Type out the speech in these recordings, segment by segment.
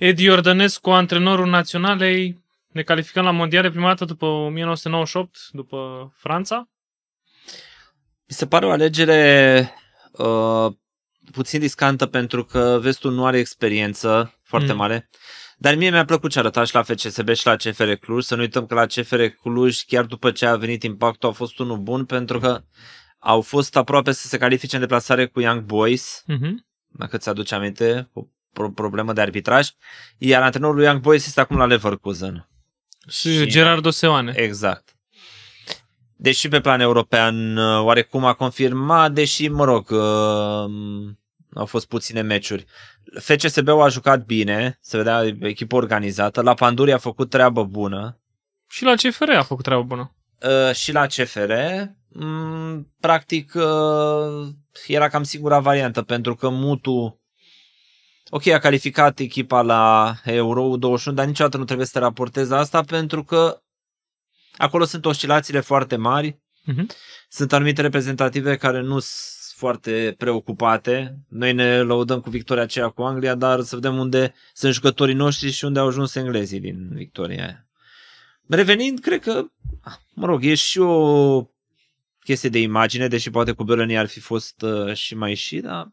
Edi Iordănescu, antrenorul naționalei, ne calificăm la mondiale prima dată după 1998, după Franța. Mi se pare o alegere uh, puțin riscantă pentru că Vestul nu are experiență foarte mm. mare. Dar mie mi-a plăcut ce arăta și la FCSB și la CFR Cluj. Să nu uităm că la CFR Cluj, chiar după ce a venit impactul, a fost unul bun pentru că au fost aproape să se califice în deplasare cu Young Boys. Mm-hmm. Dacă ți-aduce aminte, pro- problemă de arbitraj, iar antrenorul Young Boys este acum la Leverkusen. Și, și Gerardo Oseoane. Exact. Deși deci pe plan european uh, oarecum a confirmat, deși, mă rog, uh, au fost puține meciuri. FCSB-ul a jucat bine, se vedea echipă organizată, la Panduri a făcut treabă bună. Și la CFR a făcut treabă bună. Uh, și la CFR, mm, practic, uh, era cam singura variantă, pentru că Mutu ok, a calificat echipa la Euro 21, dar niciodată nu trebuie să te raportezi asta pentru că acolo sunt oscilațiile foarte mari, uh-huh. sunt anumite reprezentative care nu sunt foarte preocupate. Noi ne lăudăm cu victoria aceea cu Anglia, dar să vedem unde sunt jucătorii noștri și unde au ajuns englezii din victoria aia. Revenind, cred că, ah, mă rog, e și o chestie de imagine, deși poate cu Beloni ar fi fost uh, și mai și, dar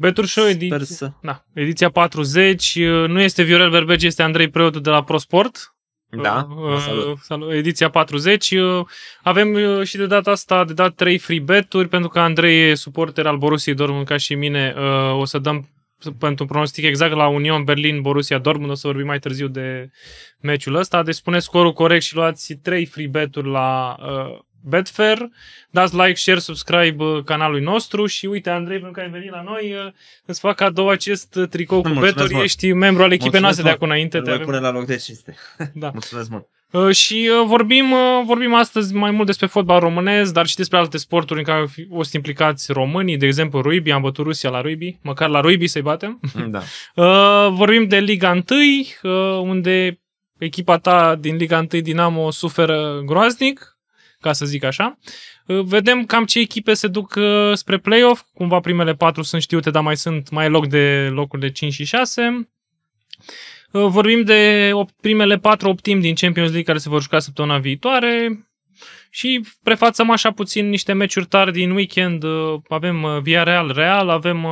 Betrușo, ediția, să... na, ediția 40. Uh, nu este Viorel Berbeci, este Andrei Preotu de la ProSport. Da, uh, uh, salut. salut. Ediția 40. Avem și de data asta de dat 3 free beturi, pentru că Andrei e suporter al Borussia Dortmund ca și mine. O să dăm pentru un pronostic exact la Union Berlin Borussia Dortmund, o să vorbim mai târziu de meciul ăsta. Deci spuneți scorul corect și luați 3 free beturi la Betfair. Dați like, share, subscribe uh, canalului nostru și uite, Andrei, pentru că ai venit la noi, uh, îți fac cadou acest uh, tricou cu Betfair. Ești membru al echipei noastre de acum înainte. Te pune la loc de cinste. Da. Mulțumesc mult. Și vorbim, vorbim astăzi mai mult despre fotbal românesc, dar și despre alte sporturi în care o să implicați românii, de exemplu rugby, am bătut Rusia la rugby, măcar la rugby să-i batem. Da. Vorbim de Liga 1, unde echipa ta din Liga 1 Dinamo suferă groaznic, ca să zic așa. Uh, vedem cam ce echipe se duc uh, spre play-off, cumva primele patru sunt știute, dar mai sunt mai loc de locuri de 5 și 6. Uh, vorbim de primele patru optim din Champions League care se vor juca săptămâna viitoare și prefațăm așa puțin niște meciuri tari din weekend. Avem Villarreal Real, avem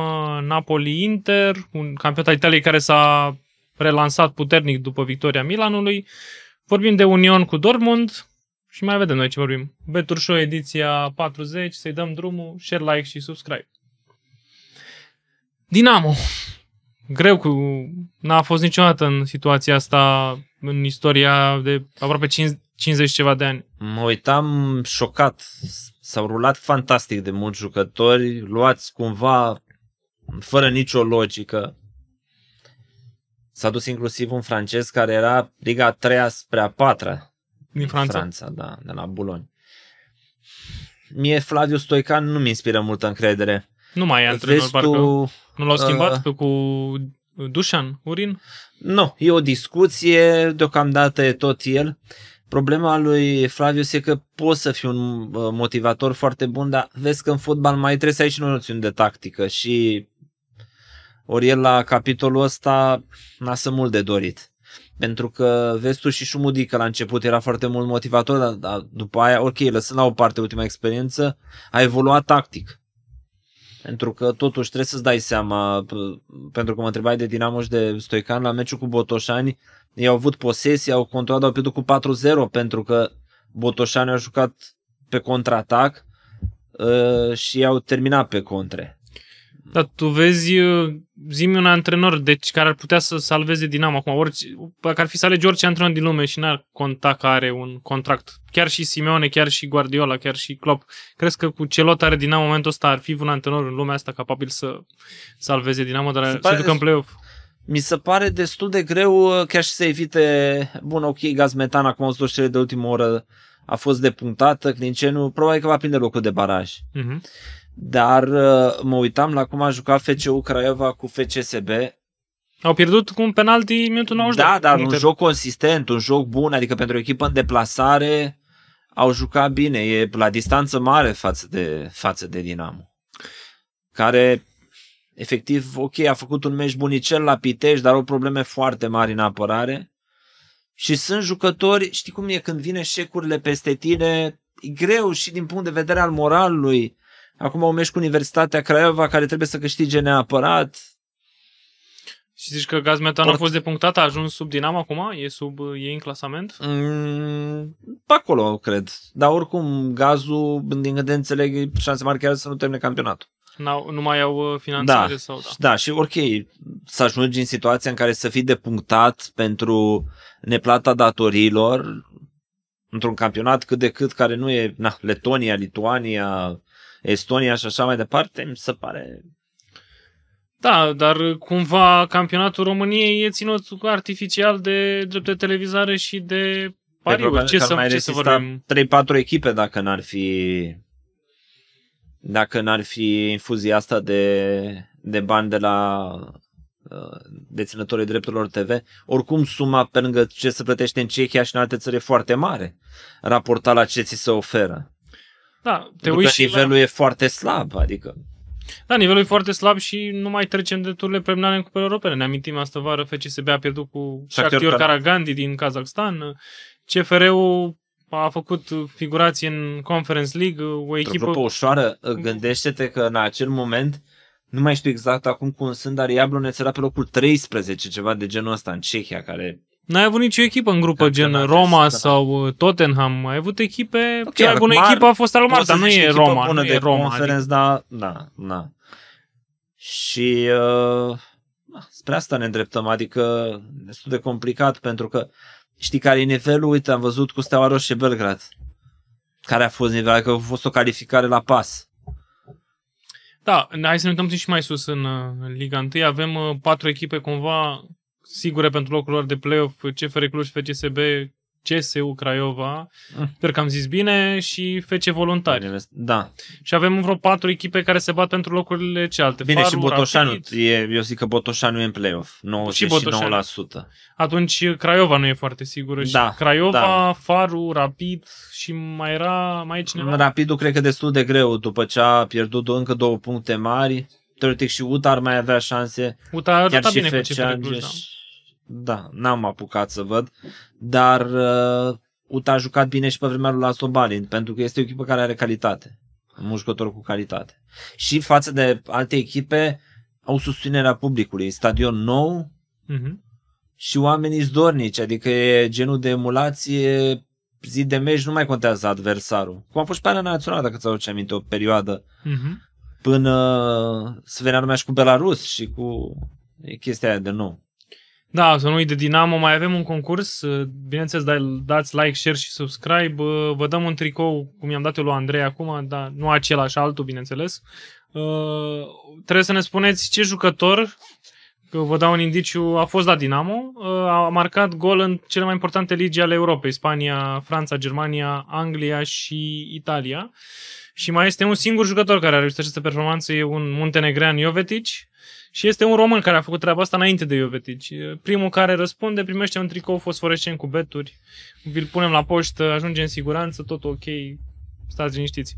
Napoli Inter, un campionat Italiei care s-a relansat puternic după victoria Milanului. Vorbim de Union cu Dortmund, și mai vedem noi ce vorbim. Betur Show ediția 40, să-i dăm drumul, share, like și subscribe. Dinamo. Greu cu... N-a fost niciodată în situația asta în istoria de aproape 50, 50 ceva de ani. Mă uitam șocat. S-au rulat fantastic de mulți jucători, luați cumva fără nicio logică. S-a dus inclusiv un francez care era Liga 3 spre a 4 din Franța? Franța, da, de la Buloni. Mie Flaviu Stoican nu mi inspiră multă încredere. Nu mai e antrenor, Vestul, parcă nu l-au uh, schimbat uh, pe cu Dușan, Urin? Nu, e o discuție, deocamdată e tot el. Problema lui Flavius e că poți să fii un uh, motivator foarte bun, dar vezi că în fotbal mai trebuie să ai și noțiuni de tactică și ori el la capitolul ăsta să mult de dorit. Pentru că vezi și Șumudi că la început era foarte mult motivator, dar, dar după aia, ok, lăsând la o parte ultima experiență, a evoluat tactic. Pentru că totuși trebuie să-ți dai seama, pentru că mă întrebai de Dinamo și de Stoican, la meciul cu Botoșani, ei au avut posesie, au controlat, au pierdut cu 4-0, pentru că Botoșani au jucat pe contraatac uh, și au terminat pe contre. Da, tu vezi, uh, zimi un antrenor deci, care ar putea să salveze Dinamo acum. Orice, dacă ar fi să alegi orice antrenor din lume și n-ar conta că are un contract, chiar și Simeone, chiar și Guardiola, chiar și Klopp, crezi că cu ce lot are Dinamo în momentul ăsta ar fi un antrenor în lumea asta capabil să salveze Dinamo, dar se, pare, se ducă în play-off? Mi se pare destul de greu uh, chiar și să evite, bun, ok, Gazmetan, acum au zis de ultimă oră, a fost depunctată, Clinceniu, probabil că va prinde locul de baraj. Uh-huh dar uh, mă uitam la cum a jucat FCU Craiova cu FCSB. Au pierdut cu un penalti minutul 90. Da, dar un joc consistent, un joc bun, adică pentru o echipă în deplasare au jucat bine, e la distanță mare față de, față de Dinamo, care efectiv, ok, a făcut un meci bunicel la Pitești, dar au probleme foarte mari în apărare. Și sunt jucători, știi cum e, când vine șecurile peste tine, e greu și din punct de vedere al moralului, Acum o mergi cu Universitatea Craiova, care trebuie să câștige neapărat. Și zici că Gazmetan Port... a fost depunctat, a ajuns sub Dinamo acum? E sub ei în clasament? Mm, pe acolo, cred. Dar oricum, gazul, din câte înțeleg, șanse mari chiar să nu termine campionatul. N-au, nu mai au uh, finanțare da, sau da. Da, și ok, să ajungi în situația în care să fii depunctat pentru neplata datoriilor într-un campionat cât de cât care nu e na, Letonia, Lituania, Estonia și așa mai departe, mi se pare... Da, dar cumva campionatul României e ținut artificial de drept de televizare și de pariuri. Ce, să, mai ce să vorbim? 3-4 echipe dacă n-ar fi dacă n-ar fi infuzia asta de, de bani de la uh, deținătorii drepturilor TV, oricum suma pe lângă ce se plătește în Cehia și în alte țări e foarte mare, raportat la ce ți se oferă. Da, te uiți și nivelul la... e foarte slab, adică. Da, nivelul e foarte slab și nu mai trecem de turle preliminare în cupele europene. Ne amintim astă vară FCSB a pierdut cu Shakhtyor Karagandi din Kazakhstan. CFR-ul a făcut figurații în Conference League, o echipă... într ușoară, gândește-te că în acel moment, nu mai știu exact acum cum sunt, dar Iablonec era pe locul 13, ceva de genul ăsta în Cehia, care N-ai avut nicio echipă în grupă, gen Roma da. sau uh, Tottenham. Ai avut echipe... Okay, chiar bună mar, echipă a fost al dar nu e Roma. Bună nu de e Roma, conferenț, adică. da, da, da. Și uh, spre asta ne îndreptăm, adică destul de complicat, pentru că știi care e nivelul? Uite, am văzut cu Steaua Roșie Belgrad. Care a fost nivelul? Adică a fost o calificare la pas. Da, hai să ne uităm și mai sus în, uh, în Liga 1. Avem uh, patru echipe cumva sigure pentru locul lor de play-off CFR Cluj, FCSB, CSU Craiova, mm. sper că am zis bine, și FC Voluntari. Da. Și avem vreo patru echipe care se bat pentru locurile cealaltă. Bine, Farul, și Botoșanu, e, eu zic că Botoșanu e în play-off, 99%. Și Atunci Craiova nu e foarte sigură. Și da, Craiova, da. Faru, Rapid și mai era, mai cineva? Rapidul cred că destul de greu după ce a pierdut încă două puncte mari. Teoretic și UTA ar mai avea șanse. UTA a chiar și bine FC Cluj, da da, n-am apucat să văd, dar uh, Uta a jucat bine și pe vremea lui Laszlo Balint, pentru că este o echipă care are calitate, un jucător cu calitate. Și față de alte echipe, au susținerea publicului, stadion nou uh-huh. și oamenii zdornici, adică e genul de emulație zi de meci nu mai contează adversarul. Cum a fost și pe națională, dacă ți-aduci aminte, o perioadă uh-huh. până să venea lumea și cu Belarus și cu e chestia aia de nou. Da, să nu uit de Dinamo, mai avem un concurs, uh, bineînțeles da, dați like, share și subscribe, uh, vă dăm un tricou, cum i-am dat eu lui Andrei acum, dar nu același, altul, bineînțeles. Uh, trebuie să ne spuneți ce jucător, că vă dau un indiciu, a fost la Dinamo, uh, a marcat gol în cele mai importante ligi ale Europei, Spania, Franța, Germania, Anglia și Italia. Și mai este un singur jucător care a reușit această performanță, e un muntenegrean Iovetici, și este un român care a făcut treaba asta înainte de Iovetici. Primul care răspunde primește un tricou fosforescent cu beturi, vi-l punem la poștă, ajunge în siguranță, tot ok, stați liniștiți.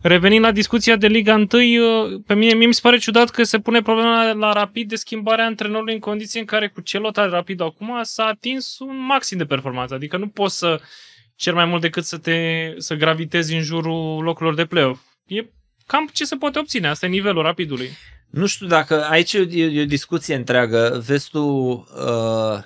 Revenind la discuția de Liga 1, pe mine mi se pare ciudat că se pune problema la rapid de schimbarea antrenorului în condiții în care cu celota rapid acum s-a atins un maxim de performanță. Adică nu poți să cer mai mult decât să te să gravitezi în jurul locurilor de play-off. E cam ce se poate obține. Asta e nivelul rapidului. Nu știu dacă aici e o, e o discuție întreagă. Vezi tu, uh,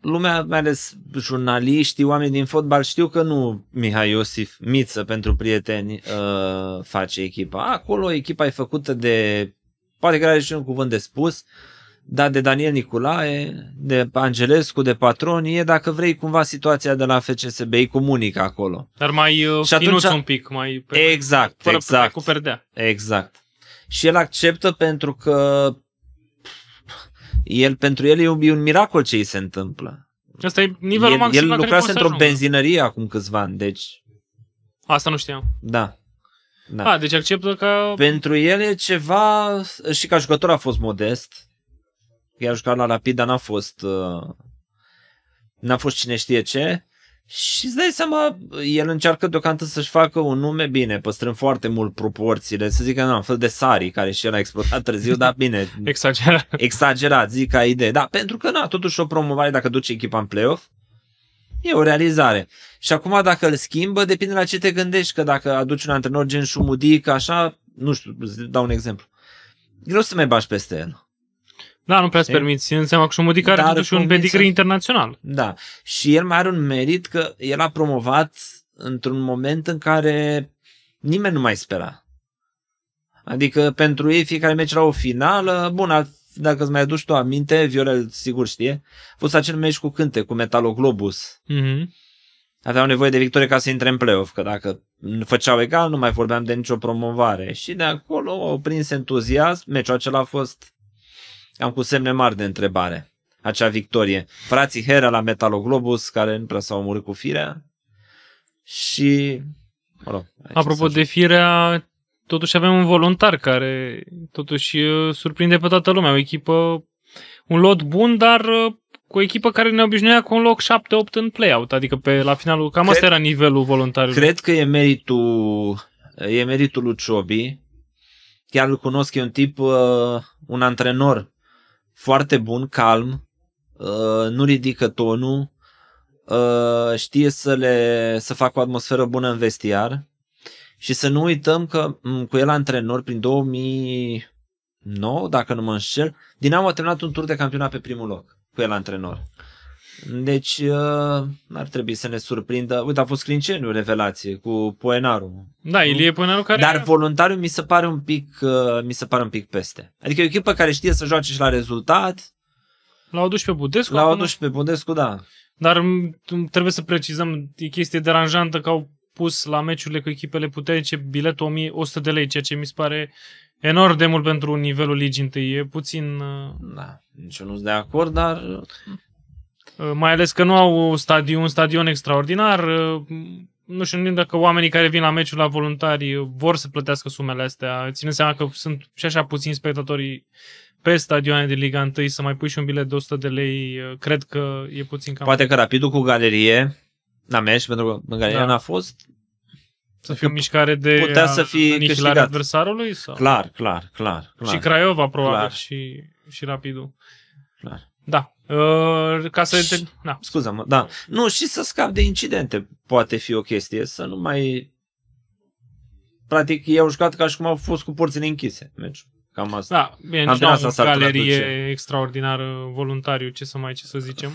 lumea, mai ales jurnaliștii, oameni din fotbal, știu că nu Mihai Iosif Miță pentru prieteni uh, face echipa. Acolo echipa e făcută de, poate că are și un cuvânt de spus, uh, dat de Daniel Nicolae, de Angelescu, de patroni, e dacă vrei cumva situația de la FCSB, îi comunică acolo. Dar mai uh, și atunci, un pic, mai pe, exact, fără exact, cu perdea. Exact. Și el acceptă pentru că el, pentru el e un, e un miracol ce îi se întâmplă. Asta e nivelul el, maxim el la lucrase într-o benzinărie acum câțiva ani, deci... Asta nu știam. Da. da. A, deci acceptă că... Pentru el e ceva... Și ca jucător a fost modest, i a jucat la Rapid, dar n-a fost, uh, n-a fost cine știe ce. Și îți dai seama, el încearcă deocamdată să-și facă un nume bine, păstrând foarte mult proporțiile, să zic că nu, un fel de Sari, care și el a explodat târziu, dar bine. exagerat. Exagerat, zic ca idee. Da, pentru că, na, totuși o promovare, dacă duce echipa în play-off, e o realizare. Și acum, dacă îl schimbă, depinde la ce te gândești, că dacă aduci un antrenor gen Șumudic, așa, nu știu, îți dau un exemplu. Greu să mai bași peste el. Da, nu prea îți permiți. Înseamnă că și o modicat Dar totuși un pedigree internațional. Da. Și el mai are un merit că el a promovat într-un moment în care nimeni nu mai spera. Adică pentru ei fiecare meci era o finală. Bun, dacă îți mai aduci tu aminte, Viorel sigur știe, a fost acel meci cu cânte, cu Metaloglobus. Mm-hmm. Aveau nevoie de victorie ca să intre în play-off, că dacă făceau egal, nu mai vorbeam de nicio promovare. Și de acolo au prins entuziasm, meciul acela a fost am cu semne mari de întrebare acea victorie. Frații Hera la Metaloglobus, care nu prea s-au omorât cu firea. Și... Mă rog, Apropo de firea, totuși avem un voluntar care totuși surprinde pe toată lumea. O echipă, un lot bun, dar cu o echipă care ne obișnuia cu un loc 7-8 în play-out, adică pe, la finalul, cam cred, asta era nivelul voluntarilor. Cred că e meritul, e meritul lui Ciobi, chiar îl cunosc, e un tip, uh, un antrenor foarte bun, calm, uh, nu ridică tonul, uh, știe să le să facă o atmosferă bună în vestiar și să nu uităm că mm, cu el antrenor prin 2009, dacă nu mă înșel, Dinamo a terminat un tur de campionat pe primul loc cu el antrenor. Deci uh, ar trebui să ne surprindă. Uite, a fost Clinceniu revelație cu Poenaru. Da, Ilie Poenaru care... Dar voluntariu mi se pare un pic, uh, mi se pare un pic peste. Adică e o echipă care știe să joace și la rezultat. L-au adus pe Budescu? L-au adus pe Budescu, da. Dar trebuie să precizăm, e chestie deranjantă că au pus la meciurile cu echipele puternice biletul 1100 de lei, ceea ce mi se pare enorm de mult pentru nivelul ligii întâi. E puțin... Uh, da, nici eu nu sunt de acord, dar Uh, mai ales că nu au stadion, un stadion extraordinar. Uh, nu știu dacă oamenii care vin la meciul la voluntari vor să plătească sumele astea. Ține seama că sunt și așa puțini spectatorii pe stadioane de Liga 1 să mai pui și un bilet de 100 de lei, uh, cred că e puțin cam... Poate că rapidul cu galerie n-a mers pentru că în galerie da. n-a fost. Să fie o mișcare de putea să fie anichilarea adversarului? Sau? Clar, clar, clar, clar. Și Craiova probabil clar. și, și rapidul. Clar. Da, Uh, ca să... Și, da. scuza mă da. Nu, și să scap de incidente poate fi o chestie, să nu mai... Practic, ei au jucat ca și cum au fost cu porțile închise. Deci, cam asta. Da, bine, Am nici o galerie extraordinară, voluntariu, ce să mai, ce să zicem.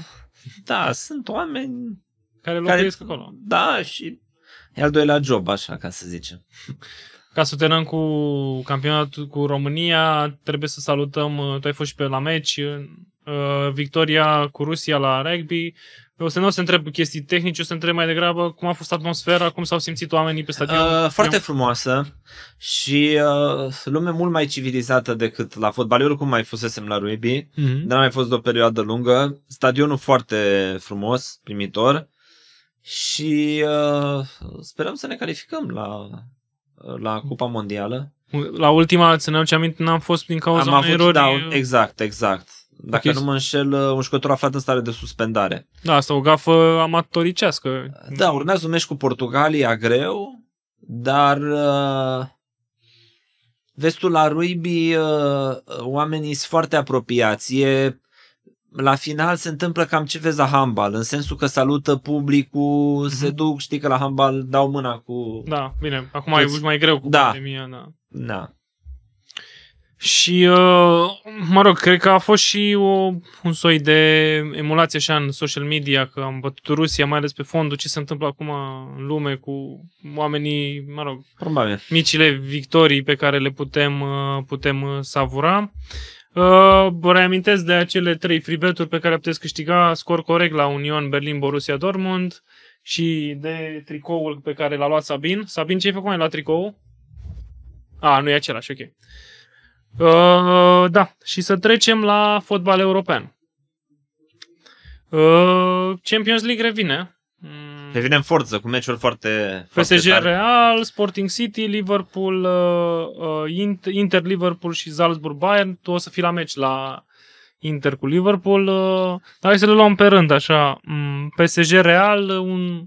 Da, sunt oameni... Care locuiesc care, acolo. Da, și e al doilea job, așa, ca să zicem. Ca să terminăm cu campionatul cu România, trebuie să salutăm, uh, tu ai fost și pe la meci, Uh, victoria cu Rusia la rugby. O să nu o să întreb chestii tehnice, o să întreb mai degrabă cum a fost atmosfera, cum s-au simțit oamenii pe stadion. Uh, foarte frumoasă și uh, lume mult mai civilizată decât la fotbal. Eu cum mai fusesem la rugby, uh-huh. dar mai fost de o perioadă lungă. Stadionul foarte frumos, primitor și uh, sperăm să ne calificăm la, la mhm. Cupa Mondială. La ultima, ținem ce aminte, n-am fost din cauza am avut, erori. Da, uh, exact, exact. Dacă okay. nu mă înșel, uh, un jucător aflat în stare de suspendare. Da, asta o gafă amatoricească. Da, urmează un meci cu Portugalia greu, dar uh, la rugby uh, oamenii sunt foarte apropiați. E, la final se întâmplă cam ce vezi la handbal, în sensul că salută publicul, mm-hmm. se duc, știi că la handbal dau mâna cu... Da, bine, acum e mai greu cu da. pandemia, da. Da. Și, uh, mă rog, cred că a fost și o, un soi de emulație așa în social media, că am bătut Rusia, mai ales pe fondul, ce se întâmplă acum în lume cu oamenii, mă rog, Probabil. micile victorii pe care le putem, uh, putem uh, savura. Vă reamintesc de acele trei free pe care puteți câștiga scor corect la Union Berlin Borussia Dortmund și de tricoul pe care l-a luat Sabin. Sabin, ce ai făcut mai la tricou? A, nu e același, ok. Uh, da, și să trecem la fotbal european. Uh, Champions League revine. Mm. Revine în forță, cu meciuri foarte, foarte PSG Real, Sporting City, Liverpool, uh, uh Inter Liverpool și Salzburg Bayern. Tu o să fii la meci la Inter cu Liverpool. Uh, dar hai să le luăm pe rând, așa. Um, mm, PSG Real, un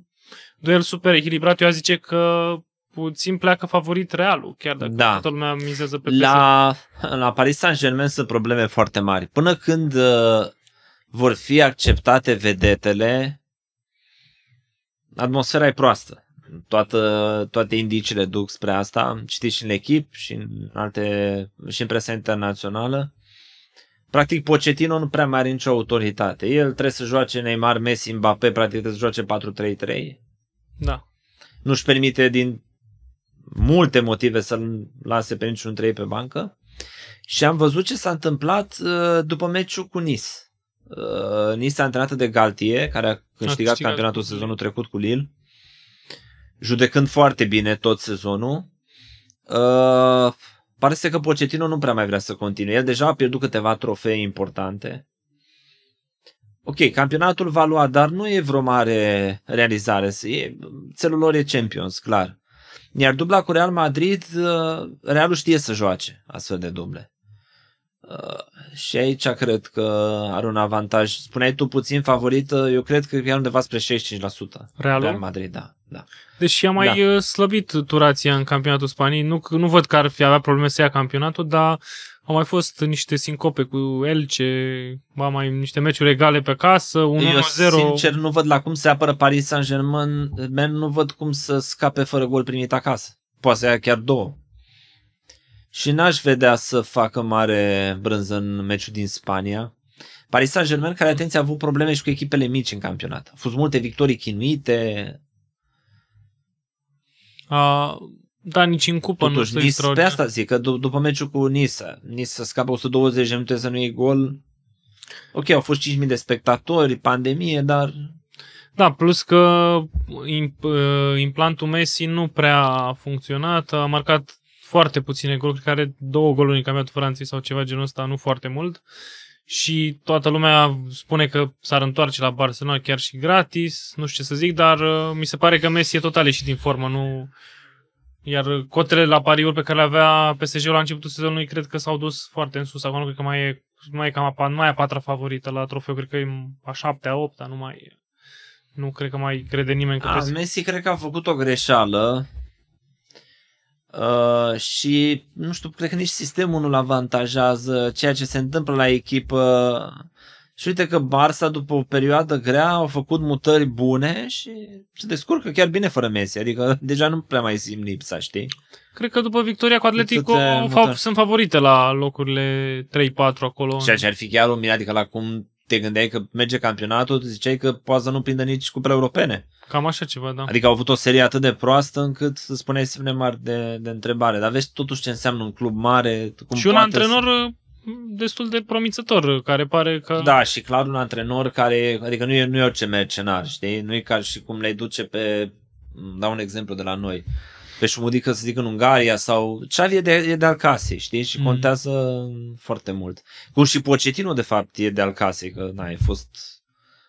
duel super echilibrat. Eu zice că puțin pleacă favorit realul, chiar dacă da. toată lumea mizează pe la, PSG. La Paris Saint-Germain sunt probleme foarte mari. Până când uh, vor fi acceptate vedetele, atmosfera e proastă. Toată, toate indiciile duc spre asta, știți și în echip și în, alte, și în presa internațională. Practic, Pocetino nu prea mai are nicio autoritate. El trebuie să joace Neymar, Messi, Mbappé, practic trebuie să joace 4-3-3. Da. Nu-și permite din multe motive să-l lase pe niciun trei pe bancă și am văzut ce s-a întâmplat uh, după meciul cu Nice. Uh, nice a antrenată de Galtier, care a câștigat a campionatul sezonul trecut cu Lille, judecând foarte bine tot sezonul. Uh, pare să că Pocetino nu prea mai vrea să continue. El deja a pierdut câteva trofee importante. Ok, campionatul va lua, dar nu e vreo mare realizare. țelul lor e Champions, clar. Iar dubla cu Real Madrid, uh, Realul știe să joace astfel de duble. Uh, și aici cred că are un avantaj. Spuneai tu puțin favorită, eu cred că e undeva spre 65%. Real Madrid, da. da. Deci i-a mai da. Uh, slăbit turația în campionatul Spaniei. Nu, nu văd că ar fi avea probleme să ia campionatul, dar au mai fost niște sincope cu Elce, ba mai niște meciuri egale pe casă, 1-0. Eu sincer nu văd la cum se apără Paris Saint-Germain, Man, nu văd cum să scape fără gol primit acasă. Poate să ia chiar două. Și n-aș vedea să facă mare brânză în meciul din Spania. Paris Saint-Germain, care, atenție, a avut probleme și cu echipele mici în campionat. Au fost multe victorii chinuite. A, da, nici în cupă Totuși, nu sunt Pe asta zic, că d- după meciul cu Nisa, Nisa scapă 120 de minute să nu iei gol. Ok, au fost 5.000 de spectatori, pandemie, dar... Da, plus că uh, implantul Messi nu prea a funcționat, a marcat foarte puține goluri, care două goluri în campionatul Franței sau ceva genul ăsta, nu foarte mult. Și toată lumea spune că s-ar întoarce la Barcelona chiar și gratis, nu știu ce să zic, dar uh, mi se pare că Messi e total ieșit din formă, nu, iar cotele la pariuri pe care le avea PSG-ul la începutul sezonului cred că s-au dus foarte în sus. Acum nu cred că mai e, nu mai e cam a, nu mai e a patra favorită la trofeu, cred că e a șaptea, a opta, nu mai nu cred că mai crede nimeni că a, ah, trebuie... Messi cred că a făcut o greșeală uh, și nu știu, cred că nici sistemul nu-l avantajează ceea ce se întâmplă la echipă Uh, și uite că Barça, după o perioadă grea, au făcut mutări bune și se descurcă chiar bine fără Messi. Adică deja nu prea mai simt lipsa, știi? Cred că după victoria cu Atletico fa- sunt favorite la locurile 3-4 acolo. Ceea ce ar fi chiar umilat, adică la cum te gândeai că merge campionatul, ziceai că poate să nu prindă nici cupele europene. Cam așa ceva, da. Adică au avut o serie atât de proastă încât să spuneai semne mari de, de întrebare. Dar vezi totuși ce înseamnă un club mare. Cum și un antrenor să destul de promițător, care pare că... Da, și clar un antrenor care, adică nu e, nu e orice mercenar, știi? Nu e ca și cum le duce pe, dau un exemplu de la noi, pe Șumudică să zic în Ungaria sau... Xavi e de, e de alcase știi? Și mhm. contează mm. foarte mult. Cum și Pochettino, de fapt, e de alcase că n a fost,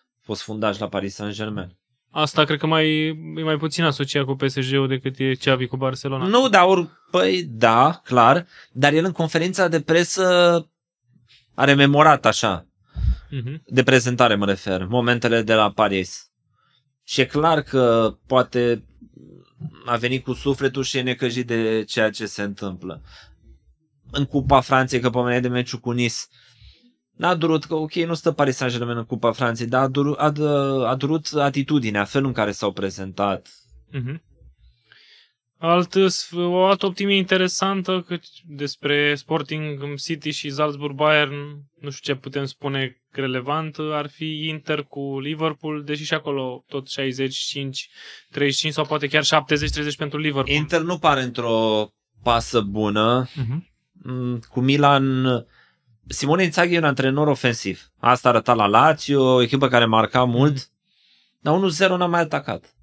a fost fundaj la Paris Saint-Germain. Asta cred că mai, e mai puțin asociat cu PSG-ul decât e Xavi cu Barcelona. Nu, dar ori, păi, da, clar, dar el în conferința de presă a rememorat așa, uh-huh. de prezentare mă refer, momentele de la Paris. Și e clar că poate a venit cu sufletul și e necăjit de ceea ce se întâmplă. În Cupa Franței, că pomeneai de meciul cu Nice, N-a durut, că ok, nu stă Paris Saint-Germain în Cupa Franței, dar a, dur, a, a durut atitudinea, felul în care s-au prezentat. Mm-hmm. Alt, o altă optimie interesantă că despre Sporting City și Salzburg Bayern, nu știu ce putem spune relevant, ar fi Inter cu Liverpool, deși și acolo tot 65, 35 sau poate chiar 70-30 pentru Liverpool. Inter nu pare într-o pasă bună. Uh-huh. Cu Milan Simone Inzaghi e un antrenor ofensiv. Asta arăta la Lazio, o echipă care marca mult, dar 1-0 n-a mai atacat.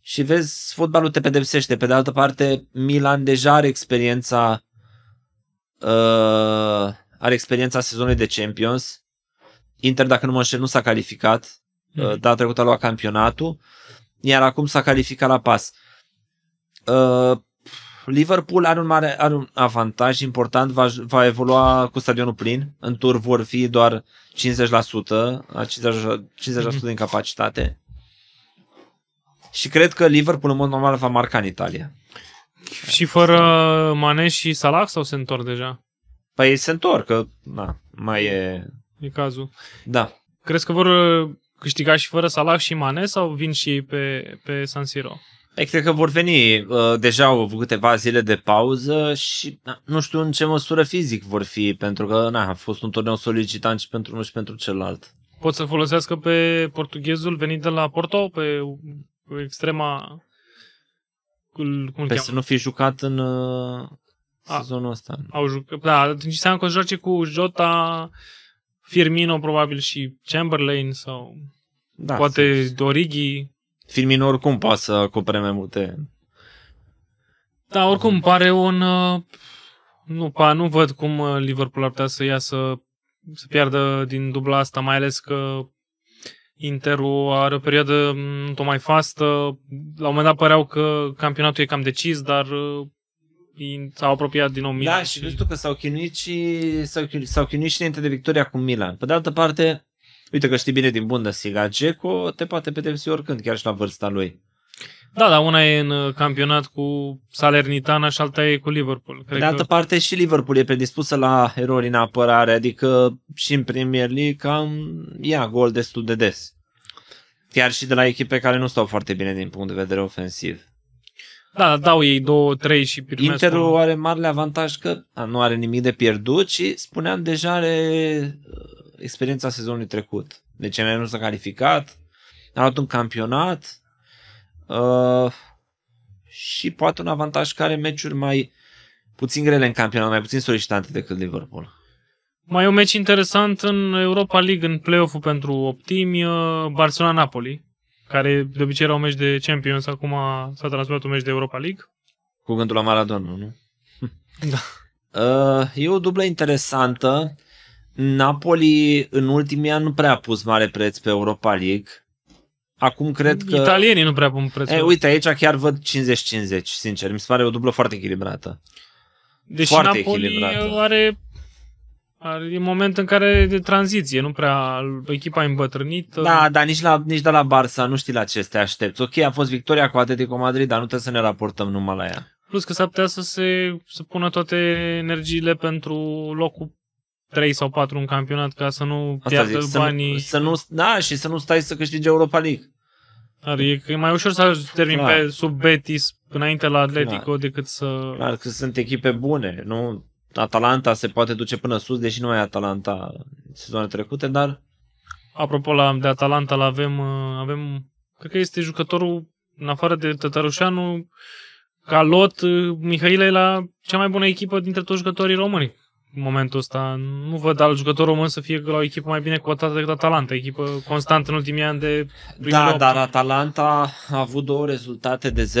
Și vezi, fotbalul te pedepsește. Pe de altă parte, Milan deja are experiența uh, are experiența sezonului de Champions. Inter, dacă nu mă înșel, nu s-a calificat. Mm. Uh, data trecut a luat campionatul. Iar acum s-a calificat la pas. Uh, Liverpool are un, mare, are un avantaj important, va, va evolua cu stadionul plin, în tur vor fi doar 50%, 50%, 50% din capacitate. Și cred că Liverpool în mod normal va marca în Italia. Și fără Mane și Salah sau se întorc deja? Păi se întorc, că na, mai e... E cazul. Da. Crezi că vor câștiga și fără Salah și Mane sau vin și ei pe, pe San Siro? Păi, cred că vor veni, uh, deja au avut câteva zile de pauză și nu știu în ce măsură fizic vor fi, pentru că na, a fost un turneu solicitant și pentru unul și pentru celălalt. Pot să folosească pe portughezul venit de la Porto, pe extrema... Cum pe păi, să nu fi jucat în uh, a, sezonul ăsta. Au jucat, da, înseamnă că joace cu Jota, Firmino probabil și Chamberlain sau da, poate Dorighi. Filmin oricum poate să acopere mai multe. Da, oricum pare un... Uh, nu, pa, nu văd cum uh, Liverpool ar putea să iasă, să piardă din dubla asta, mai ales că Interul are o perioadă mm, tocmai fastă. La un moment dat păreau că campionatul e cam decis, dar uh, s-au apropiat din nou da, Milan. Da, și, și... vezi tu că s-au chinuit și s-au, chinuit, s-au chinuit și înainte de victoria cu Milan. Pe de altă parte, uite că știi bine din siga, Geco te poate pedepsi oricând, chiar și la vârsta lui. Da, dar una e în uh, campionat cu Salernitana și alta e cu Liverpool. Cred de altă că... parte și Liverpool e predispusă la erori în apărare, adică și în Premier League cam ia gol destul de des. Chiar și de la echipe care nu stau foarte bine din punct de vedere ofensiv. Da, dau ei două, trei și primesc. Interul un... are marele avantaj că da, nu are nimic de pierdut și spuneam deja are experiența sezonului trecut. Deci mai nu s-a calificat, a luat un campionat uh, și poate un avantaj care meciuri mai puțin grele în campionat, mai puțin solicitante decât Liverpool. Mai e un meci interesant în Europa League, în play-off-ul pentru optimi, uh, Barcelona-Napoli, care de obicei era un meci de Champions, acum s-a transformat un meci de Europa League. Cu gândul la Maradona, nu? Da. Uh, e o dublă interesantă. Napoli în ultimii ani nu prea a pus mare preț pe Europa League. Acum cred că... Italienii nu prea pun preț. E, uite, aici chiar văd 50-50, sincer. Mi se pare o dublă foarte echilibrată. Deși foarte Napoli echilibrată. are are e moment în care de tranziție, nu prea echipa e îmbătrânită. Da, dar nici, la, nici de la Barça nu știi la ce te aștepți. Ok, a fost victoria cu Atletico Madrid, dar nu trebuie să ne raportăm numai la ea. Plus că s-ar putea să se să pună toate energiile pentru locul 3 sau 4 în campionat ca să nu pierdă banii. Să nu, să nu, da, și să nu stai să câștigi Europa League. Dar e, e mai ușor să termin pe sub Betis înainte la Atletico Clar. decât să... Clar, că sunt echipe bune, nu? Atalanta se poate duce până sus, deși nu e Atalanta sezoane trecute, dar... Apropo la, de Atalanta, la avem, uh, avem, cred că este jucătorul, în afară de Tătărușanu, ca lot, uh, Mihaila e la cea mai bună echipă dintre toți jucătorii români în momentul ăsta. Nu văd al jucător român să fie la o echipă mai bine cotată decât Atalanta, echipă constantă în ultimii ani de Da, loc. dar Atalanta a avut două rezultate de 0-0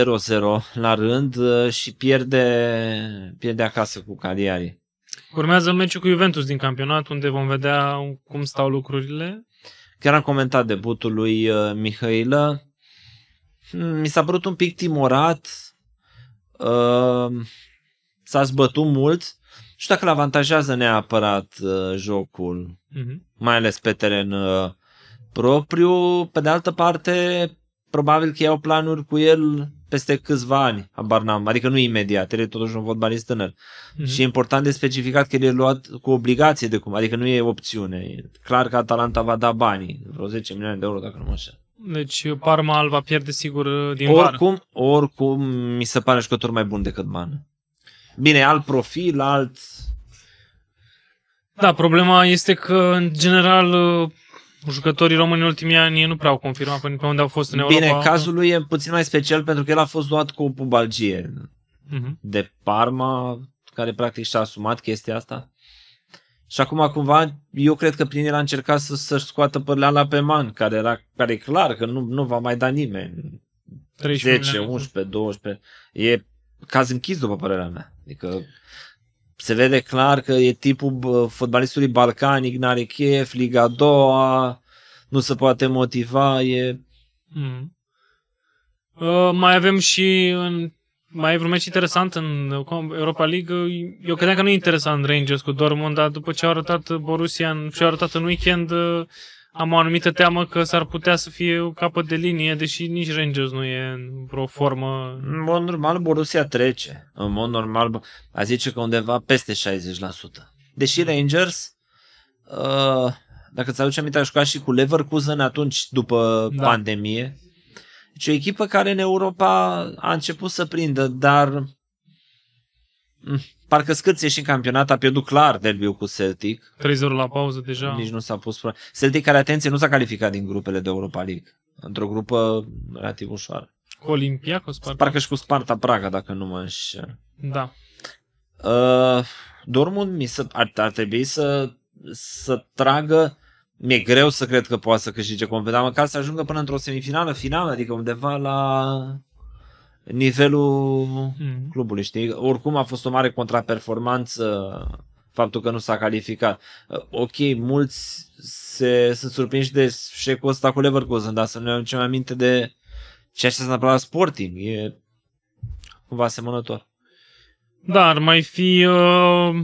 la rând uh, și pierde, pierde acasă cu Cagliari. Urmează meciul cu Juventus din campionat, unde vom vedea cum stau lucrurile. Chiar am comentat debutul lui uh, Mihailă. Hmm, mi s-a părut un pic timorat. Uh, s-a zbătut mult nu știu dacă îl avantajează neapărat uh, jocul, uh-huh. mai ales pe teren uh, propriu. Pe de altă parte, probabil că iau planuri cu el peste câțiva ani, abar n-am, adică nu imediat, el e totuși un fotbalist tânăr. Mm-hmm. Și e important de specificat că el e luat cu obligație de cum, adică nu e opțiune. E clar că Atalanta va da banii, vreo 10 milioane de euro, dacă nu mă așa. Deci Parma îl va pierde sigur uh, din oricum, vară. Oricum, mi se pare jucător mai bun decât Man. Bine, alt profil, alt... Da, problema este că, în general, uh, jucătorii români în ultimii ani nu prea au confirmat până pe unde au fost în Europa. Bine, cazul lui e puțin mai special pentru că el a fost luat cu o pubalgie uh-huh. de Parma, care practic și-a asumat chestia asta. Și acum cumva, eu cred că prin el a încercat să, să-și scoată părleala pe Man, care, era, care e clar că nu, nu va mai da nimeni. 10, 11, 12, e caz închis după părerea mea. Adică se vede clar că e tipul fotbalistului balcanic, n-are chef, Liga a doua, nu se poate motiva, e... Mm. Uh, mai avem și în mai e vreun meci interesant în Europa League. Eu credeam că nu e interesant Rangers cu Dortmund, dar după ce au arătat Borussia, și a au arătat în weekend, ă, am o anumită teamă că s-ar putea să fie o capăt de linie, deși nici Rangers nu e în vreo formă. În mod normal, Borussia trece. În mod normal, a zice că undeva peste 60%. Deși Rangers, uh, dacă ți aduce aminte, a jucat și cu Leverkusen atunci, după da. pandemie. Deci o echipă care în Europa a început să prindă, dar mm, Parcă scârție și în campionat, a pierdut clar derbiul cu Celtic. 3-0 la pauză deja. Nici nu s-a pus problema. Celtic care, atenție, nu s-a calificat din grupele de Europa League. Într-o grupă relativ ușoară. Cu Olympiacos, parcă. Parcă și cu Sparta Praga, dacă nu mă înșel. Da. Uh, Dortmund mi se, ar, ar trebui să, să tragă mi-e greu să cred că poate să câștige competența, măcar să ajungă până într-o semifinală, finală, adică undeva la nivelul mm. clubului, știi? Oricum a fost o mare contraperformanță faptul că nu s-a calificat. Uh, ok, mulți se, sunt surprinși de șecul ăsta cu Leverkusen, dar să nu ne aducem aminte de ceea ce s-a întâmplat la Sporting. E cumva asemănător. Da, ar mai fi uh,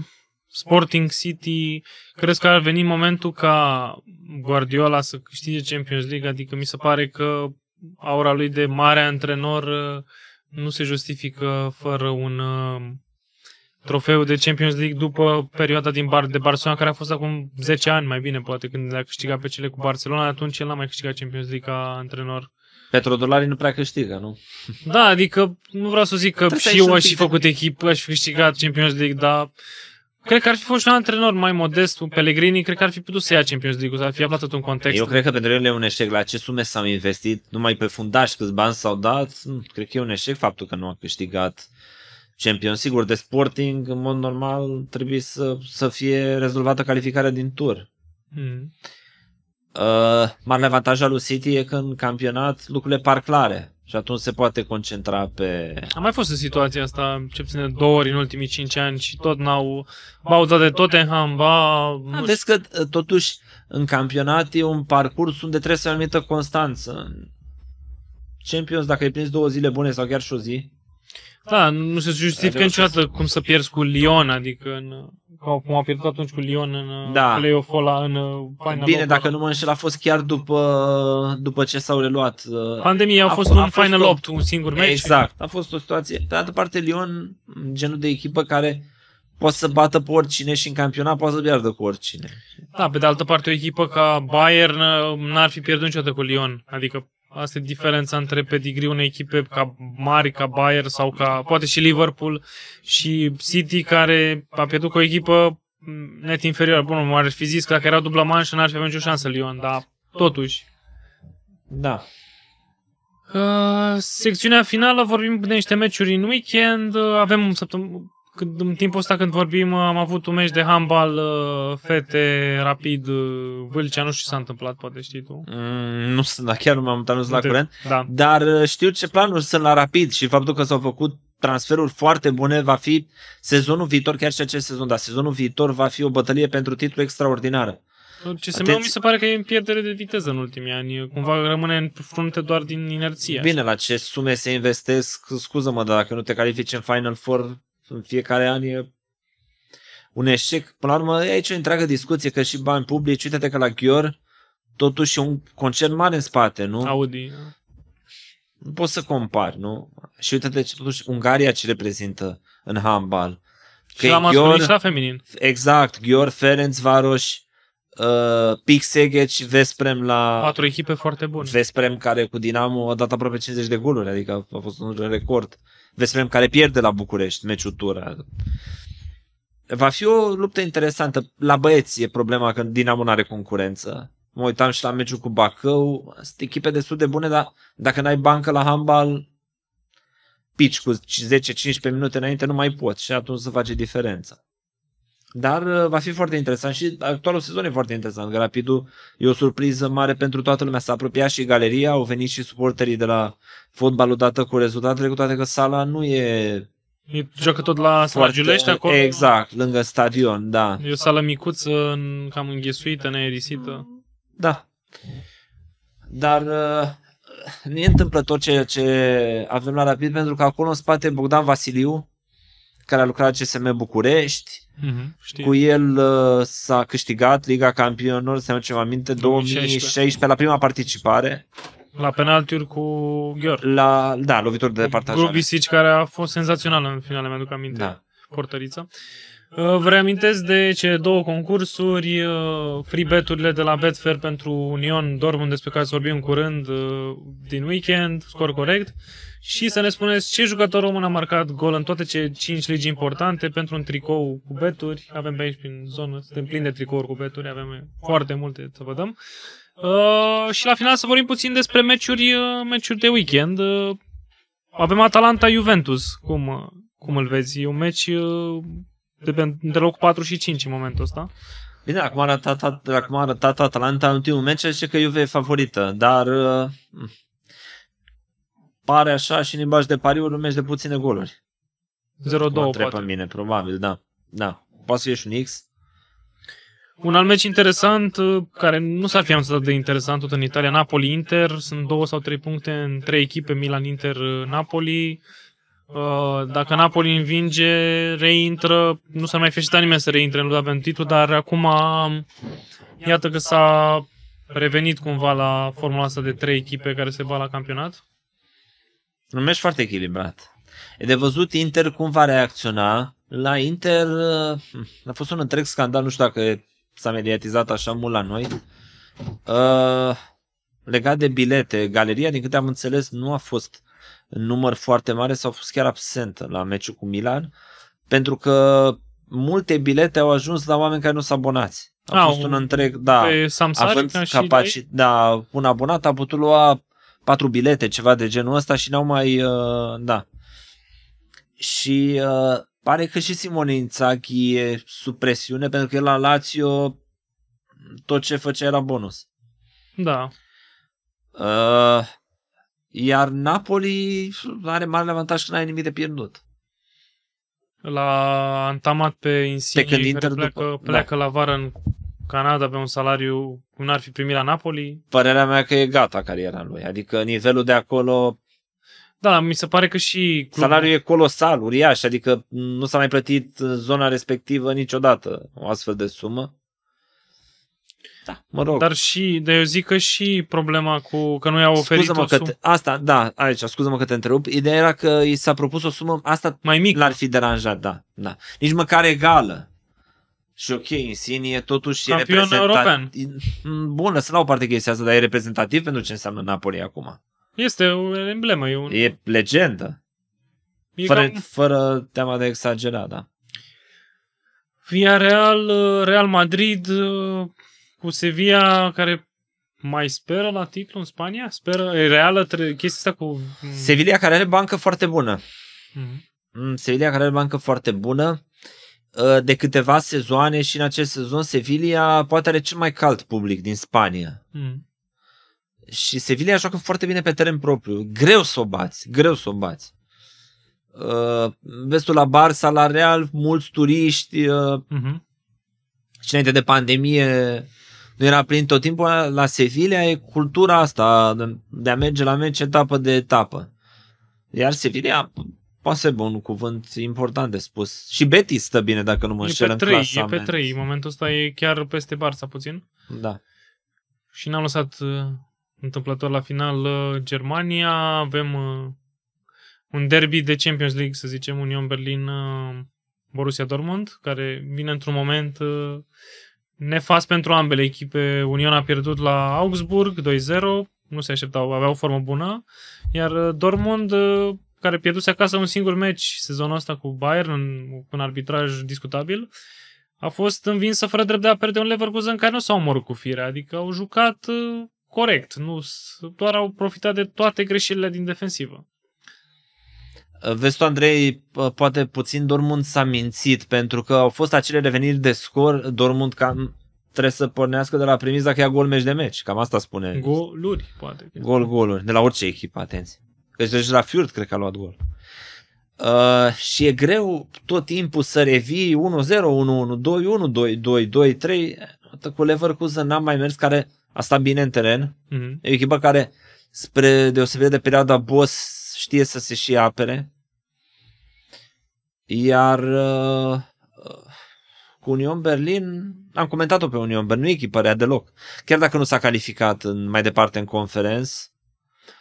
Sporting City. Cred că ar veni momentul ca Guardiola să câștige Champions League? Adică mi se pare că aura lui de mare antrenor uh, nu se justifică fără un uh, trofeu de Champions League după perioada din Bar- de Barcelona, care a fost acum 10 ani mai bine, poate, când a câștigat pe cele cu Barcelona, atunci el n-a mai câștigat Champions League ca antrenor. dolari nu prea câștigă, nu? Da, adică nu vreau să zic că Trebuie și eu aș fi făcut echipă, aș fi câștigat Champions League, dar Cred că ar fi fost și un antrenor mai modest, un Pellegrini, cred că ar fi putut să ia Champions League, ar fi aflat tot un context. Eu cred că pentru el e un eșec, la ce sume s-au investit, numai pe fundaș câți bani s-au dat, cred că e un eșec faptul că nu a câștigat Champions. Sigur, de Sporting, în mod normal, trebuie să, să fie rezolvată calificarea din tur. Hmm. Uh, marele avantaj al lui City e că în campionat lucrurile par clare. Și atunci se poate concentra pe... A mai fost în situația asta, ce puțin de două ori în ultimii cinci ani și tot n-au... Ba dat de Tottenham, ba... A, vezi că uh, totuși în campionat e un parcurs unde trebuie să ai o anumită constanță. Champions, dacă ai prins două zile bune sau chiar și o zi, da, nu se justifică adică niciodată cum să pierzi cu Lyon, adică în, cum a pierdut atunci cu Lyon în uh, da. play-off ăla, în uh, final Bine, dacă nu mă înșel, a fost chiar după, după ce s-au reluat. Uh, Pandemia a, a fost un a final fost 8, un singur meci. Exact, a fost o situație. Pe de altă parte, Lyon, genul de echipă care poate să bată pe oricine și în campionat poate să pierdă cu oricine. Da, pe de altă parte, o echipă ca Bayern n-ar fi pierdut niciodată cu Lyon, adică Asta e diferența între pedigrii unei echipe ca mari, ca Bayern sau ca poate și Liverpool și City care a pierdut cu o echipă net inferioară. Bun, m-ar fi zis că dacă era dublă manșă n-ar fi avut nicio șansă Lyon, dar totuși. Da. Uh, secțiunea finală vorbim de niște meciuri în weekend. Avem un când, în timpul ăsta când vorbim, uh, am avut un meci de handbal, uh, fete, rapid, uh, Vâlcea, nu știu ce s-a întâmplat, poate știi tu. Mm, nu sunt, dar chiar nu m-am dat, la curent. Da. Dar știu ce planuri sunt la rapid și faptul că s-au făcut transferuri foarte bune, va fi sezonul viitor, chiar și acest sezon, dar sezonul viitor va fi o bătălie pentru titlu extraordinară. ce se mi se pare că e în pierdere de viteză în ultimii ani. Cumva rămâne în frunte doar din inerție. Bine, la ce sume se investesc, scuză-mă, dar dacă nu te califici în Final Four, în fiecare an e un eșec. Până la urmă, e aici o întreagă discuție, că și bani publici, uite-te că la Ghior, totuși e un concern mare în spate, nu? Audi. Nu poți să compari, nu? Și uite-te totuși Ungaria ce reprezintă în handball. Că și la masculin și la feminin. Exact, Ghior, Ferenc, Varoș, uh, Pixegec Vesprem la... Patru echipe foarte bune. Vesprem care cu Dinamo a dat aproape 50 de goluri, adică a fost un record. Uh, Vesprem care pierde la București meciul tură. Va fi o luptă interesantă. La băieți e problema că Dinamo nu are concurență. Mă uitam și la meciul cu Bacău. Sunt echipe destul de bune, dar dacă n-ai bancă la handbal, pici cu 10-15 minute înainte, nu mai poți și atunci se face diferența. Dar uh, va fi foarte interesant și actualul sezon e foarte interesant. Rapidul e o surpriză mare pentru toată lumea. S-a apropiat și galeria, au venit și suporterii de la fotbal odată cu rezultatele, cu toate că sala nu e Joacă tot la Sfargiulești acolo? Exact, lângă stadion, da. E o sală micuță, cam înghesuită, neaerisită. Da. Dar uh, nu e întâmplător ceea ce avem la Rapid, pentru că acolo în spate Bogdan Vasiliu care a lucrat la CSM București. Mm-hmm, Cu el uh, s-a câștigat Liga Campionilor, să nu aminte, 2016. 2016, la prima participare. La penaltiuri cu Gheor. La, da, lovitor de departajare. Grubisici, care a fost senzațional în finale, mi-aduc aminte. Da. Portărița. Uh, Vă reamintesc de ce două concursuri, uh, free beturile de la Betfair pentru Union Dortmund, despre care să vorbim curând uh, din weekend, scor corect, și să ne spuneți ce jucător român a marcat gol în toate cele cinci ligi importante pentru un tricou cu beturi. Avem pe aici prin zonă, suntem plini de tricouri cu beturi, avem foarte multe să vă dăm. Uh, și la final să vorbim puțin despre meciuri, uh, meciuri de weekend. Uh, avem Atalanta-Juventus, cum, cum îl vezi? E un meci uh, de pe de loc 4 și 5 în momentul ăsta. Bine, acum a arătat, acum a ratat Atalanta în ultimul meci, zice că Juve e favorită, dar uh, pare așa și în de pariuri un meci de puține goluri. 0-2 pe mine, probabil, da. Da, poate să și un X. Un alt meci interesant, uh, care nu s-ar fi anunțat de interesant tot în Italia, Napoli-Inter, sunt două sau trei puncte în trei echipe, Milan-Inter-Napoli, uh, Uh, dacă Napoli învinge, reintră, nu s-ar mai feșita nimeni să reintre în lupta pentru titlu, dar acum iată că s-a revenit cumva la formula asta de trei echipe care se bat la campionat. Un meci foarte echilibrat. E de văzut Inter cum va reacționa. La Inter uh, a fost un întreg scandal, nu știu dacă s-a mediatizat așa mult la noi. Uh, legat de bilete, galeria, din câte am înțeles, nu a fost în număr foarte mare sau a fost chiar absent la meciul cu Milan, pentru că multe bilete au ajuns la oameni care nu s-au abonați. A, a fost un întreg, da, având capacit, da, un abonat a putut lua patru bilete, ceva de genul ăsta și n-au mai, uh, da. Și uh, pare că și Simone Inzaghi e sub presiune pentru că el la Lazio tot ce făcea era bonus. Da. Uh, iar Napoli are mare avantaj că n-ai nimic de pierdut. L-a antamat pe Insigne, pe când Inter pleacă, după... Da. pleacă da. la vară în Canada pe un salariu cum n-ar fi primit la Napoli. Părerea mea că e gata cariera lui. Adică nivelul de acolo... Da, mi se pare că și... Clubul... Salariul e colosal, uriaș, adică nu s-a mai plătit zona respectivă niciodată o astfel de sumă. Da. Mă rog. Dar și, de eu zic că și problema cu că nu i au oferit scuză-mă o sumă. te, asta, da, aici, scuză-mă că te întrerup. Ideea era că i s-a propus o sumă, asta mai mică. l-ar fi deranjat, da, da. Nici măcar egală. Și ok, Insigne totuși Campion e european. Mm, bună, să o parte chestia asta, dar e reprezentativ pentru ce înseamnă Napoli acum. Este o emblemă. E, un... e legendă. E fără, cam... fără teama de exagerat, da. Via Real, Real Madrid, cu Sevilla care mai speră la titlu în Spania? Speră, e reală tre- chestia asta cu... Sevilla care are bancă foarte bună. Mm-hmm. Sevilla care are bancă foarte bună. Ă, de câteva sezoane și în acest sezon Sevilla poate are cel mai cald public din Spania. Mm. Și Sevilla joacă foarte bine pe teren propriu. Greu să o bați, greu să o bați. Ă, vestul la Barça, la Real, mulți turiști. Mm-hmm. Și înainte de pandemie, nu era plin tot timpul, la Sevilla e cultura asta de a merge la meci etapă de etapă. Iar Sevilla poate să un cuvânt important de spus. Și Betis stă bine dacă nu mă înșel în trei, clasament. E pe 3, în momentul ăsta e chiar peste Barça puțin. Da. Și n-am lăsat uh, întâmplător la final uh, Germania, avem uh, un derby de Champions League, să zicem, Union Berlin Borussia Dortmund, care vine într-un moment nefas pentru ambele echipe. Union a pierdut la Augsburg 2-0, nu se așteptau, aveau formă bună, iar uh, Dortmund uh, care pierduse acasă un singur meci sezonul ăsta cu Bayern, în, cu un arbitraj discutabil, a fost învinsă fără drept de a pierde un Leverkusen care nu s-au omorât cu firea, adică au jucat uh, corect, nu, doar au profitat de toate greșelile din defensivă. Eh, vezi tu, Andrei, eh, poate puțin Dormund s-a mințit pentru că au fost acele reveniri de scor, Dormund cam trebuie să pornească de la primiza că ia gol meci de meci, cam asta spune. Goluri, poate. Gol, goluri, de la orice echipă, atenție. Că deci la Fiurt cred că a luat gol. Uh, și e greu tot timpul să revii 1-0, 1-1, 2-1, 2-2, 2-3. Cu Leverkusen n-am mai mers, care a stat bine în teren. Uh-huh. E o echipă care, spre deosebire de perioada Boss, știe să se și apere. Iar uh, cu Union Berlin, am comentat-o pe Union Berlin, nu echipărea deloc. Chiar dacă nu s-a calificat în, mai departe în conferență,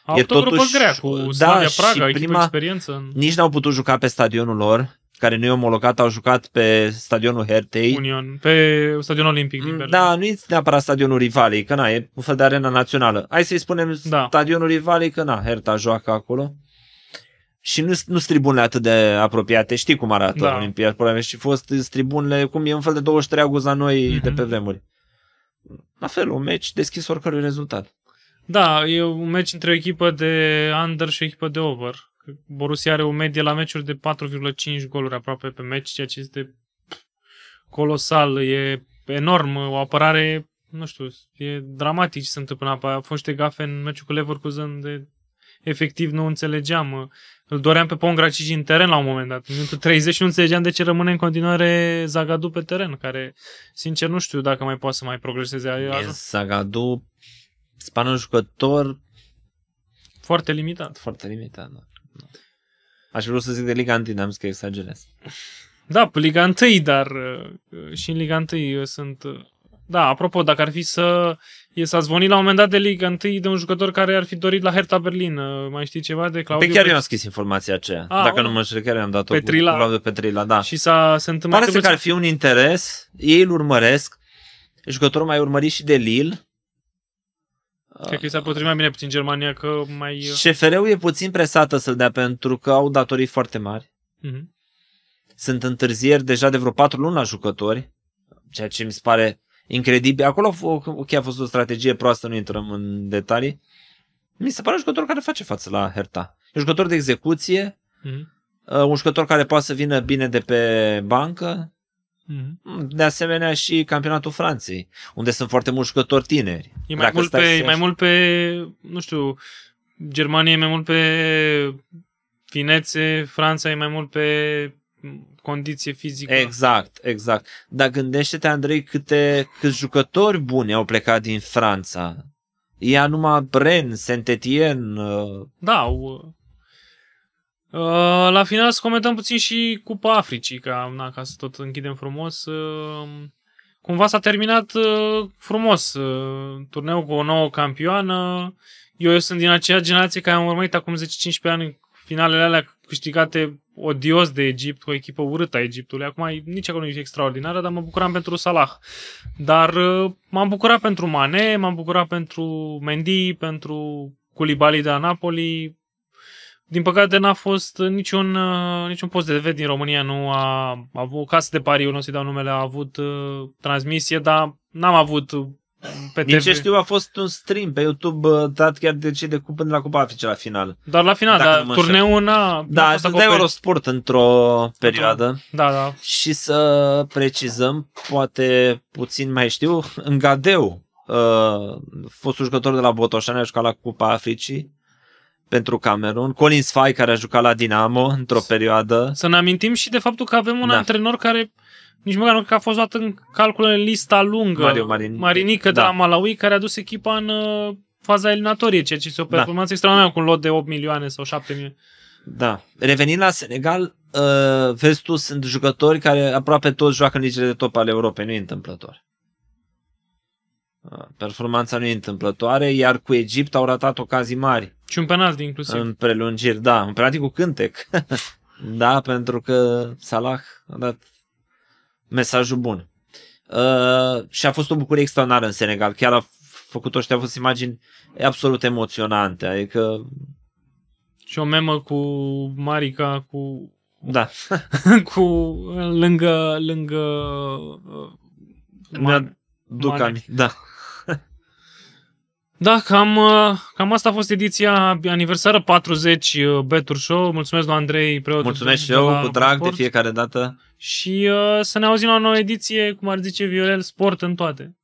au e totuși, grea cu da, Praga, și prima, experiență. În... Nici n-au putut juca pe stadionul lor, care nu e omologat, au jucat pe stadionul Hertei. Union, pe stadionul olimpic din Berlin. Da, nu e neapărat stadionul rivalei, că na, e un fel de arena națională. Hai să-i spunem da. stadionul rivalei, că na, Herta joacă acolo și nu sunt tribunele atât de apropiate, știi cum arată da. Olimpia, probabil, și fost tribunele, cum e un fel de 23 august la noi mm-hmm. de mhm. pe vremuri. La fel, un meci deschis oricărui rezultat. Da, e un meci între o echipă de under și o echipă de over. Borussia are o medie la meciuri de 4,5 goluri aproape pe meci, ceea ce este colosal, e enorm, o apărare, nu știu, e dramatic ce se întâmplă în apă. A fost gafe în meciul cu Leverkusen de efectiv nu înțelegeam. Îl doream pe Pongracic în teren la un moment dat. În minutul 30 nu înțelegeam de ce rămâne în continuare Zagadu pe teren, care, sincer, nu știu dacă mai poate să mai progreseze. E Zagadu, spanul jucător... Foarte limitat. Foarte limitat, da. Aș vrea să zic de Liga 1, am zis că exagerez. Da, Liga 1, dar uh, și în Liga 1 sunt uh, da, apropo, dacă ar fi să... E, s-a zvonit la un moment dat de Liga 1 de un jucător care ar fi dorit la Hertha Berlin. Ă, mai știi ceva de Claudiu? Pe chiar eu am scris informația aceea. A, ah, dacă o, oh. nu mă știu, chiar am dat-o Petrila. cu Petrila. Da. Și s-a se întâmplat... Pare să că ar fi un interes. Ei îl urmăresc. Jucătorul mai urmărit și de Lille. Cred că i s-a potrivit mai bine puțin Germania, că mai... Ă, șfr e puțin presată să-l dea pentru că au datorii foarte mari. Mm-hmm. Sunt întârzieri deja de vreo patru luni la jucători, ceea ce mi se pare incredibil. Acolo chiar a fost o strategie proastă, nu intrăm în detalii. Mi se pare un jucător care face față la Herta. E un jucător de execuție, mm-hmm. un jucător care poate să vină bine de pe bancă, mhm. De asemenea și campionatul Franței, unde sunt foarte mulți jucători tineri. E mai, mult pe, e mai mult pe, nu știu, Germania e mai mult pe finețe, Franța e mai mult pe condiție fizică. Exact, exact. Dar gândește-te, Andrei, câte, câți jucători buni au plecat din Franța. Ea numai Bren, Saint-Étienne. Uh... Da, uh, la final să comentăm puțin și Cupa Africii, ca, na, ca să tot închidem frumos. Uh, cumva s-a terminat uh, frumos uh, turneul cu o nouă campioană. Eu, eu sunt din aceea generație care am urmărit acum 10-15 ani finalele alea câștigate odios de Egipt, cu o echipă urâtă a Egiptului. Acum nici acolo nu e extraordinară, dar mă bucuram pentru Salah. Dar uh, m-am bucurat pentru Mane, m-am bucurat pentru Mendy, pentru Culibali de la Napoli. Din păcate n-a fost niciun, uh, niciun post de TV din România, nu a, a avut casă de pariu, nu o să-i dau numele, a avut uh, transmisie, dar n-am avut pe Din ce știu a fost un stream pe YouTube uh, dat chiar de cei de cup până la Cupa Africa la final. Dar la final, dar turneul n-a... Da, să dai Eurosport într-o perioadă. Da, da. Și să precizăm, poate puțin mai știu, în Gadeu, uh, fost un jucător de la Botoșani a jucat la Cupa Africii pentru Camerun, Colin Sfai care a jucat la Dinamo într-o perioadă. Să ne amintim și de faptul că avem un da. antrenor care nici măcar nu cred că a fost luat în calcul în lista lungă Mario Marin... Marinică da. de la Malawi, care a dus echipa în uh, faza eliminatorie, ceea ce este o da. performanță da. extraordinară cu un lot de 8 milioane sau 7 milioane. Da. Revenind la Senegal, uh, vezi tu, sunt jucători care aproape toți joacă în ligile de top ale Europei, nu e întâmplător. Uh, performanța nu e întâmplătoare, iar cu Egipt au ratat ocazii mari. Și un penalt inclusiv. În prelungiri, da, un penalt cu cântec. da, pentru că Salah a dat mesajul bun. Uh, și a fost o bucurie extraordinară în Senegal. Chiar a făcut ăștia, a fost imagini absolut emoționante. Adică... Și o memă cu Marica, cu... Da. cu lângă, lângă... Uh, Mi-aduc da. Da, cam, uh, cam asta a fost ediția aniversară 40 uh, Betur Show. Mulțumesc doamne Andrei Preot. Mulțumesc și eu, cu drag sport. de fiecare dată. Și uh, să ne auzim la o nouă ediție, cum ar zice Viorel, sport în toate.